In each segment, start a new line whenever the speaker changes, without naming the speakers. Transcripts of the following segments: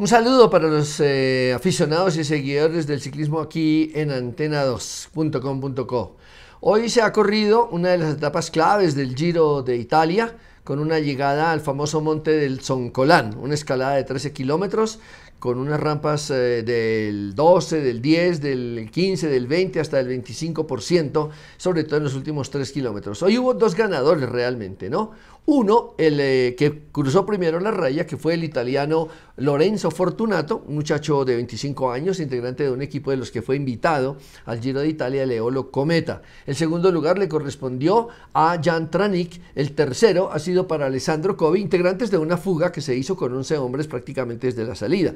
Un saludo para los eh, aficionados y seguidores del ciclismo aquí en antena2.com.co. Hoy se ha corrido una de las etapas claves del Giro de Italia con una llegada al famoso monte del Zoncolán, una escalada de 13 kilómetros con unas rampas eh, del 12, del 10, del 15, del 20 hasta el 25%, sobre todo en los últimos 3 kilómetros. Hoy hubo dos ganadores realmente, ¿no? Uno, el eh, que cruzó primero la raya, que fue el italiano Lorenzo Fortunato, un muchacho de 25 años, integrante de un equipo de los que fue invitado al Giro de Italia, Leolo Cometa. El segundo lugar le correspondió a Jan Tranic. El tercero ha sido para Alessandro Covi, integrantes de una fuga que se hizo con 11 hombres prácticamente desde la salida.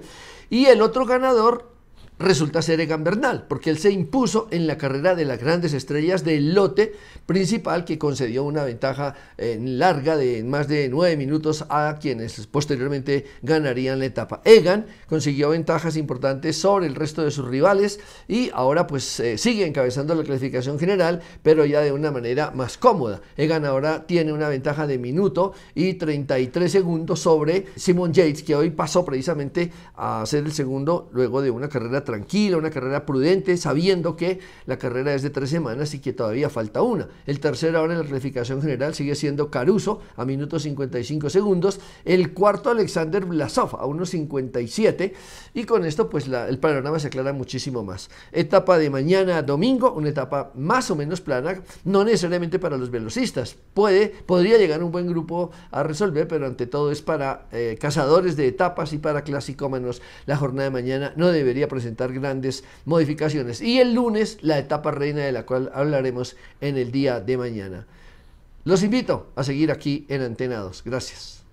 Y el otro ganador resulta ser Egan Bernal, porque él se impuso en la carrera de las grandes estrellas del lote principal que concedió una ventaja eh, larga de más de 9 minutos a quienes posteriormente ganarían la etapa. Egan consiguió ventajas importantes sobre el resto de sus rivales y ahora pues eh, sigue encabezando la clasificación general, pero ya de una manera más cómoda. Egan ahora tiene una ventaja de minuto y 33 segundos sobre Simon Yates, que hoy pasó precisamente a ser el segundo luego de una carrera tranquila, una carrera prudente, sabiendo que la carrera es de tres semanas y que todavía falta una. El tercero ahora en la clasificación general sigue siendo Caruso a minutos 55 segundos, el cuarto Alexander Vlasov a unos 57 y con esto pues el panorama se aclara muchísimo más. Etapa de mañana domingo, una etapa más o menos plana, no necesariamente para los velocistas. Puede, podría llegar un buen grupo a resolver, pero ante todo es para eh, cazadores de etapas y para clasicómanos. La jornada de mañana no debería presentar grandes modificaciones. Y el lunes, la etapa reina de la cual hablaremos en el día de mañana. Los invito a seguir aquí en Antenados. Gracias.